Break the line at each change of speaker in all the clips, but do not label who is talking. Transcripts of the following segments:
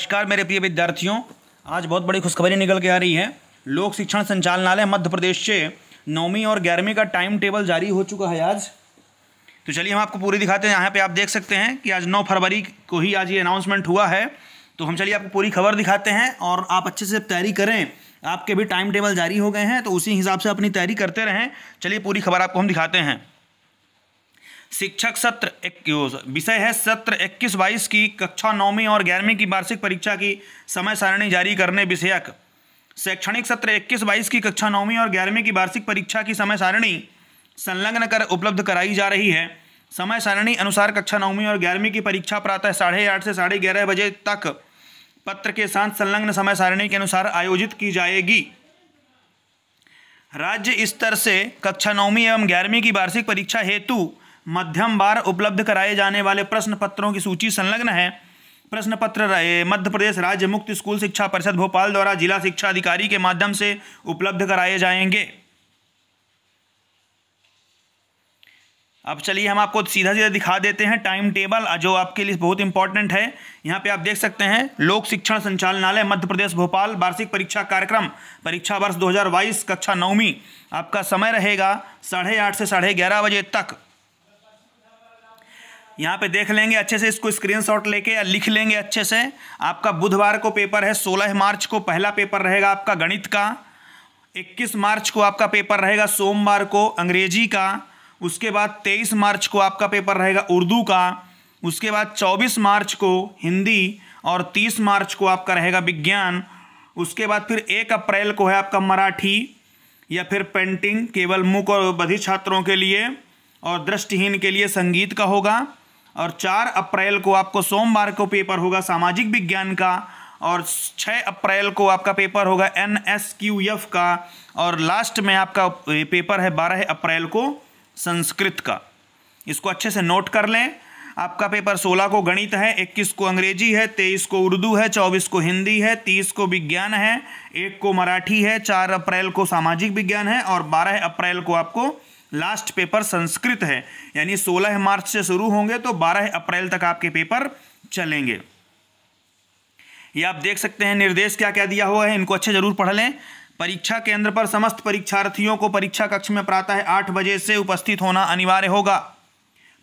नमस्कार मेरे प्रिय विद्यार्थियों आज बहुत बड़ी खुशखबरी निकल के आ रही है लोक शिक्षण संचालनालय मध्य प्रदेश से नौवीं और ग्यारहवीं का टाइम टेबल जारी हो चुका है आज तो चलिए हम आपको पूरी दिखाते हैं यहाँ पे आप देख सकते हैं कि आज 9 फरवरी को ही आज ये अनाउंसमेंट हुआ है तो हम चलिए आपको पूरी खबर दिखाते हैं और आप अच्छे से तैयारी करें आपके भी टाइम टेबल जारी हो गए हैं तो उसी हिसाब से अपनी तैयारी करते रहें चलिए पूरी खबर आपको हम दिखाते हैं शिक्षक सत्र विषय है सत्र 21 बाईस की कक्षा नौवीं और ग्यारहवीं की वार्षिक परीक्षा की समय सारणी जारी करने विषयक शैक्षणिक सत्र 21 बाईस की कक्षा नौवीं और ग्यारहवीं की वार्षिक परीक्षा की समय सारणी संलग्न कर उपलब्ध कराई जा रही है समय सारणी अनुसार कक्षा नौवीं और ग्यारहवीं की परीक्षा प्रातः साढ़े आठ से साढ़े ग्यारह बजे तक पत्र के साथ संलग्न समय सारणी के अनुसार आयोजित की जाएगी राज्य स्तर से कक्षा नौवीं एवं ग्यारहवीं की वार्षिक परीक्षा हेतु मध्यम बार उपलब्ध कराए जाने वाले प्रश्न पत्रों की सूची संलग्न है प्रश्न पत्र मध्य प्रदेश राज्य मुक्त स्कूल शिक्षा परिषद भोपाल द्वारा जिला शिक्षा अधिकारी के माध्यम से उपलब्ध कराए जाएंगे अब चलिए हम आपको सीधा सीधा दिखा देते हैं टाइम टेबल जो आपके लिए बहुत इंपॉर्टेंट है यहाँ पे आप देख सकते हैं लोक शिक्षण संचालनालय मध्य प्रदेश भोपाल वार्षिक परीक्षा कार्यक्रम परीक्षा वर्ष 2022 कक्षा नौवीं आपका समय रहेगा साढ़े आठ से साढ़े ग्यारह बजे तक यहाँ पे देख लेंगे अच्छे से इसको स्क्रीनशॉट लेके या लिख लेंगे अच्छे से आपका बुधवार को पेपर है 16 मार्च को पहला पेपर रहेगा आपका गणित का 21 मार्च को आपका पेपर रहेगा सोमवार को अंग्रेजी का उसके बाद 23 मार्च को आपका पेपर रहेगा उर्दू का उसके बाद 24 मार्च को हिंदी और 30 मार्च को आपका रहेगा विज्ञान उसके बाद फिर एक अप्रैल को है आपका मराठी या फिर पेंटिंग केवल मुख और बधिर छात्रों के लिए और दृष्टिहीन के लिए संगीत का होगा और चार अप्रैल को आपको सोमवार को पेपर होगा सामाजिक विज्ञान का और छः अप्रैल को आपका पेपर होगा एन एस क्यू एफ का और लास्ट में आपका पेपर है बारह अप्रैल को संस्कृत का इसको अच्छे से नोट कर लें आपका पेपर 16 को गणित है 21 को अंग्रेजी है 23 को उर्दू है 24 को हिंदी है 30 को विज्ञान है एक को मराठी है 4 अप्रैल को सामाजिक विज्ञान है और 12 अप्रैल को आपको लास्ट पेपर संस्कृत है यानी 16 मार्च से शुरू होंगे तो 12 अप्रैल तक आपके पेपर चलेंगे ये आप देख सकते हैं निर्देश क्या क्या दिया हुआ है इनको अच्छे जरूर पढ़ लें परीक्षा केंद्र पर समस्त परीक्षार्थियों को परीक्षा कक्ष में प्रातः आठ बजे से उपस्थित होना अनिवार्य होगा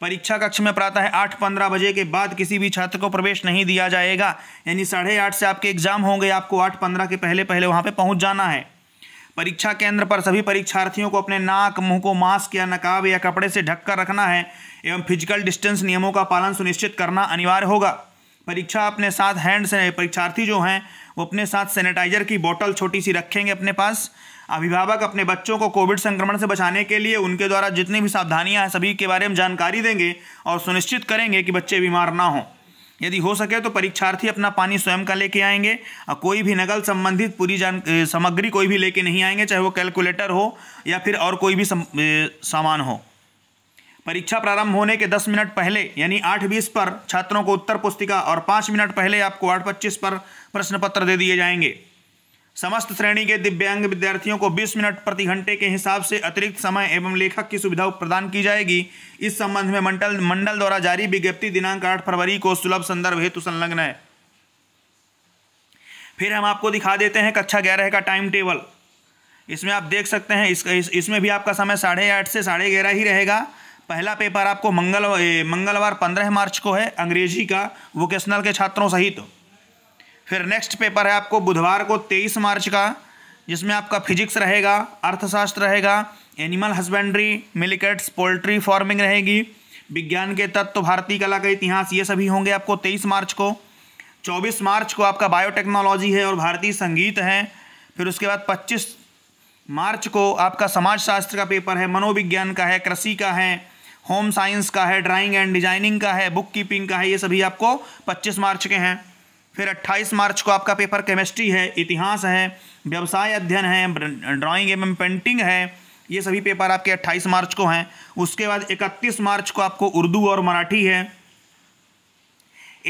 परीक्षा कक्ष में प्रातः आठ पंद्रह बजे के बाद किसी भी छात्र को प्रवेश नहीं दिया जाएगा यानी साढ़े आठ से आपके एग्जाम होंगे आपको आठ पंद्रह के पहले पहले वहाँ पे पहुँच जाना है परीक्षा केंद्र पर सभी परीक्षार्थियों को अपने नाक मुंह को मास्क या नकाब या कपड़े से ढककर रखना है एवं फिजिकल डिस्टेंस नियमों का पालन सुनिश्चित करना अनिवार्य होगा परीक्षा अपने साथ हैंड से परीक्षार्थी जो हैं वो अपने साथ सैनिटाइजर की बोतल छोटी सी रखेंगे अपने पास अभिभावक अपने बच्चों को कोविड संक्रमण से बचाने के लिए उनके द्वारा जितनी भी सावधानियां हैं सभी के बारे में जानकारी देंगे और सुनिश्चित करेंगे कि बच्चे बीमार ना हों यदि हो सके तो परीक्षार्थी अपना पानी स्वयं का लेके आएंगे और कोई भी नकल संबंधित पूरी जान सामग्री कोई भी लेके नहीं आएंगे चाहे वो कैलकुलेटर हो या फिर और कोई भी सामान हो परीक्षा प्रारंभ होने के 10 मिनट पहले यानी आठ बीस पर छात्रों को उत्तर पुस्तिका और 5 मिनट पहले आपको आठ पच्चीस पर प्रश्न पत्र दे दिए जाएंगे समस्त श्रेणी के दिव्यांग विद्यार्थियों को 20 मिनट प्रति घंटे के हिसाब से अतिरिक्त समय एवं लेखक की सुविधा प्रदान की जाएगी इस संबंध में मंडल मंडल द्वारा जारी विज्ञप्ति दिनांक 8 फरवरी को सुलभ संदर्भ हेतु संलग्न है फिर हम आपको दिखा देते हैं कक्षा ग्यारह का टाइम टेबल इसमें आप देख सकते हैं इस, इस इसमें भी आपका समय साढ़े आठ से साढ़े ग्यारह ही रहेगा पहला पेपर आपको मंगल मंगलवार पंद्रह मार्च को है अंग्रेजी का वोकेशनल के छात्रों सहित फिर नेक्स्ट पेपर है आपको बुधवार को तेईस मार्च का जिसमें आपका फिजिक्स रहेगा अर्थशास्त्र रहेगा एनिमल हस्बेंड्री मिलिकेट्स पोल्ट्री फार्मिंग रहेगी विज्ञान के तत्व भारतीय कला का इतिहास ये सभी होंगे आपको तेईस मार्च को चौबीस मार्च को आपका बायोटेक्नोलॉजी है और भारतीय संगीत है फिर उसके बाद पच्चीस मार्च को आपका समाजशास्त्र का पेपर है मनोविज्ञान का है कृषि का है होम साइंस का है ड्राइंग एंड डिजाइनिंग का है बुक कीपिंग का है ये सभी आपको 25 मार्च के हैं फिर 28 मार्च को आपका पेपर केमिस्ट्री है इतिहास है व्यवसाय अध्ययन है ड्राइंग एवं पेंटिंग है ये सभी पेपर आपके 28 मार्च को हैं उसके बाद 31 मार्च को आपको उर्दू और मराठी है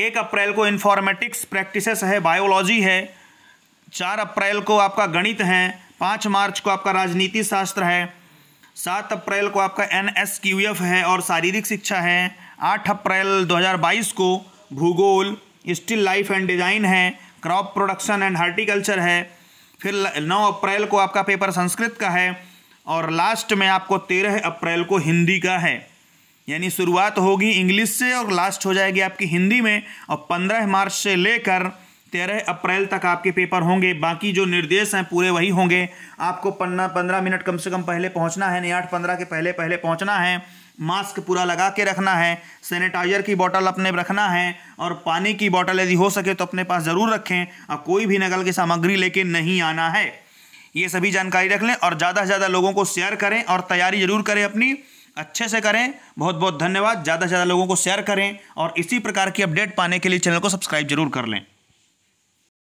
एक अप्रैल को इन्फॉर्मेटिक्स प्रैक्टिसेस है बायोलॉजी है चार अप्रैल को आपका गणित है पाँच मार्च को आपका राजनीति शास्त्र है सात अप्रैल को आपका एन एस क्यू एफ है और शारीरिक शिक्षा है आठ अप्रैल 2022 को भूगोल स्टिल लाइफ एंड डिज़ाइन है क्रॉप प्रोडक्शन एंड हार्टिकल्चर है फिर 9 अप्रैल को आपका पेपर संस्कृत का है और लास्ट में आपको 13 अप्रैल को हिंदी का है यानी शुरुआत होगी इंग्लिश से और लास्ट हो जाएगी आपकी हिंदी में और 15 मार्च से लेकर 13 अप्रैल तक आपके पेपर होंगे बाकी जो निर्देश हैं पूरे वही होंगे आपको पन्ना पंद्रह मिनट कम से कम पहले पहुंचना है नहीं आठ पंद्रह के पहले पहले पहुंचना है मास्क पूरा लगा के रखना है सैनिटाइजर की बोतल अपने रखना है और पानी की बोतल यदि हो सके तो अपने पास ज़रूर रखें और कोई भी नकल की सामग्री लेके नहीं आना है ये सभी जानकारी रख लें और ज़्यादा से ज़्यादा लोगों को शेयर करें और तैयारी ज़रूर करें अपनी अच्छे से करें बहुत बहुत धन्यवाद ज़्यादा से ज़्यादा लोगों को शेयर करें और इसी प्रकार की अपडेट पाने के लिए चैनल को सब्सक्राइब जरूर कर लें